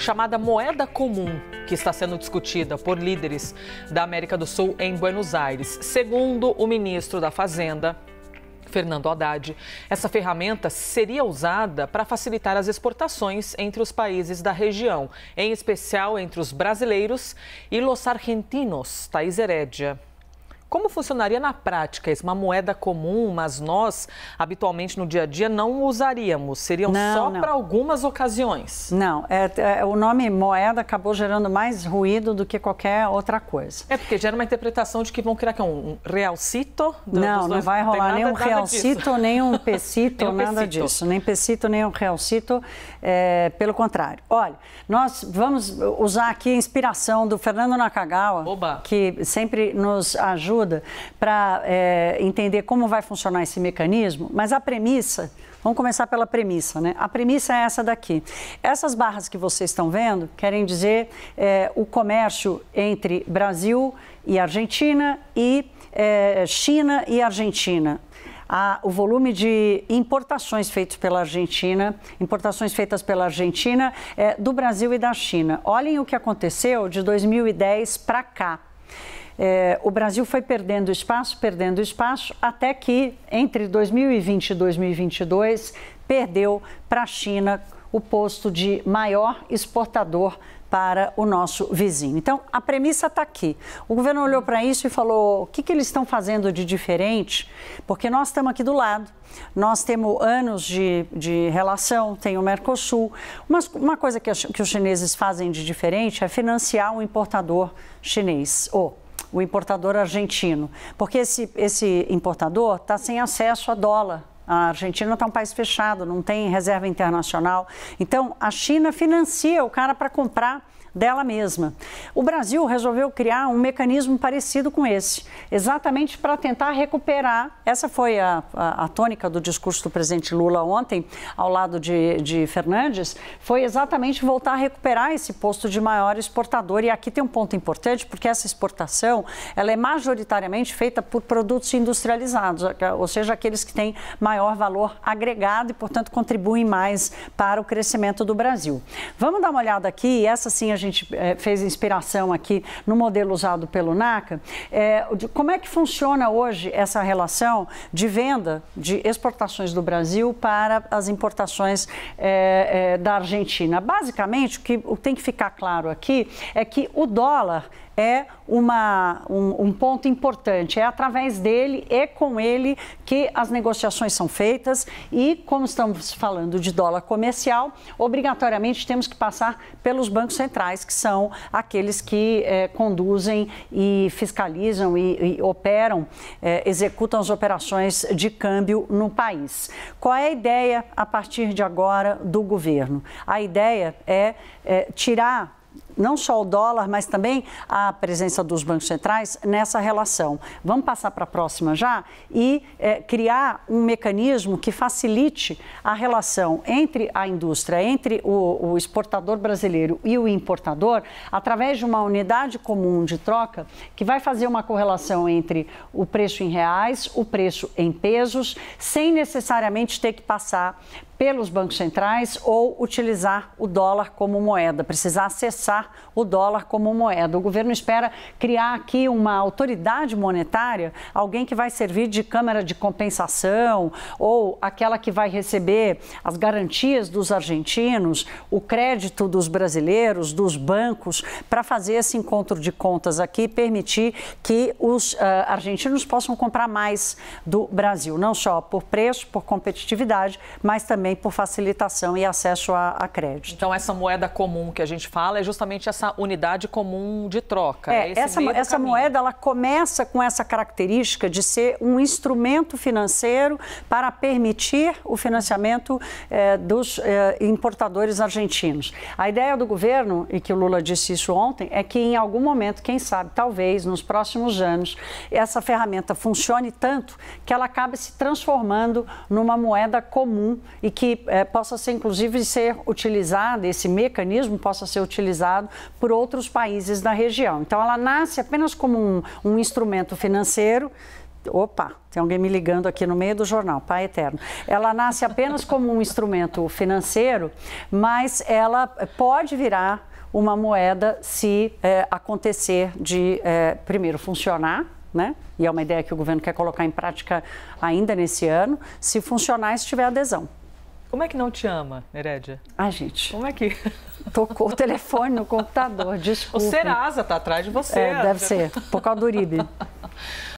chamada moeda comum, que está sendo discutida por líderes da América do Sul em Buenos Aires. Segundo o ministro da Fazenda, Fernando Haddad. Essa ferramenta seria usada para facilitar as exportações entre os países da região, em especial entre os brasileiros e los argentinos. Thais Herédia. Como funcionaria na prática isso? Uma moeda comum, mas nós, habitualmente no dia a dia, não usaríamos. Seriam não, só para algumas ocasiões. Não, é, é, o nome moeda acabou gerando mais ruído do que qualquer outra coisa. É porque gera uma interpretação de que vão criar que é um realcito. Do, não, não vai rolar nem um realcito, nem um pecito, nem um nada pecito. disso. Nem pecito, nem um realcito. É, pelo contrário. Olha, nós vamos usar aqui a inspiração do Fernando Nakagawa, Oba. que sempre nos ajuda ajuda para é, eh, entender como vai funcionar esse mecanismo, mas a premissa, vamos começar pela premissa, né? A premissa é essa daqui. Essas barras que vocês estão vendo querem dizer é, o comércio entre Brasil e Argentina e é, China e Argentina. A, o volume de importações feitas pela Argentina, importações feitas pela Argentina é, do Brasil e da China. Olhem o que aconteceu de 2010 para cá é, o Brasil foi perdendo espaço, perdendo espaço, até que entre 2020 e 2022 perdeu para a China o posto de maior exportador para o nosso vizinho. Então, a premissa está aqui. O governo olhou para isso e falou: o que, que eles estão fazendo de diferente? Porque nós estamos aqui do lado, nós temos anos de, de relação, tem o Mercosul. Mas uma coisa que, que os chineses fazem de diferente é financiar o um importador chinês, ou o importador argentino, porque esse, esse importador está sem acesso a dólar a Argentina está um país fechado, não tem reserva internacional. Então, a China financia o cara para comprar dela mesma. O Brasil resolveu criar um mecanismo parecido com esse, exatamente para tentar recuperar. Essa foi a, a, a, tônica do discurso do presidente Lula ontem, ao lado de, de Fernandes, foi exatamente voltar a recuperar esse posto de maior exportador. E aqui tem um ponto importante, porque essa exportação ela é majoritariamente feita por produtos industrializados, ou seja, aqueles que têm maior maior valor agregado e, portanto, contribuem mais para o crescimento do Brasil. Vamos dar uma olhada aqui, essa sim a gente é, fez inspiração aqui no modelo usado pelo NACA. É, de, como é que funciona hoje essa relação de venda de exportações do Brasil para as importações é, da Argentina? Basicamente, o que tem que ficar claro aqui é que o dólar é uma, um, um ponto importante. É através dele e é com ele que as negociações são feitas e, como estamos falando de dólar comercial, obrigatoriamente temos que passar pelos bancos centrais, que são aqueles que eh, conduzem e fiscalizam e, e operam, eh, executam as operações de câmbio no país. Qual é a ideia a partir de agora do governo? A ideia é, é tirar não só o dólar, mas também a presença dos bancos centrais nessa relação. Vamos passar para a próxima já e é, criar um mecanismo que facilite a relação entre a indústria, entre o, o exportador brasileiro e o importador, através de uma unidade comum de troca que vai fazer uma correlação entre o preço em reais, o preço em pesos, sem necessariamente ter que passar pelos bancos centrais ou utilizar o dólar como moeda, precisar acessar o dólar como moeda. O governo espera criar aqui uma autoridade monetária, alguém que vai servir de câmara de compensação ou aquela que vai receber as garantias dos argentinos, o crédito dos brasileiros, dos bancos, para fazer esse encontro de contas aqui, permitir que os uh, argentinos possam comprar mais do Brasil, não só por preço, por competitividade, mas também por facilitação e acesso a, a crédito. Então, essa moeda comum que a gente fala é justamente justamente essa unidade comum de troca. É, essa, essa moeda ela começa com essa característica de ser um instrumento financeiro para permitir o financiamento eh, dos eh, importadores argentinos. A ideia do governo, e que o Lula disse isso ontem, é que em algum momento, quem sabe, talvez nos próximos anos, essa ferramenta funcione tanto que ela acabe se transformando numa moeda comum e que eh, possa ser, inclusive, ser utilizada, esse mecanismo possa ser utilizado por outros países da região. Então, ela nasce apenas como um, um instrumento financeiro Opa, tem alguém me ligando aqui no meio do jornal, Pai Eterno. Ela nasce apenas como um instrumento financeiro, mas ela pode virar uma moeda se é, acontecer de, é, primeiro, funcionar, né? E é uma ideia que o governo quer colocar em prática ainda nesse ano, se funcionar e se tiver adesão. Como é que não te ama, Herédia? Ah, gente. Como é que? Tocou o telefone no computador, desculpa. O Serasa está atrás de você. É, deve ser, por causa do Uribe.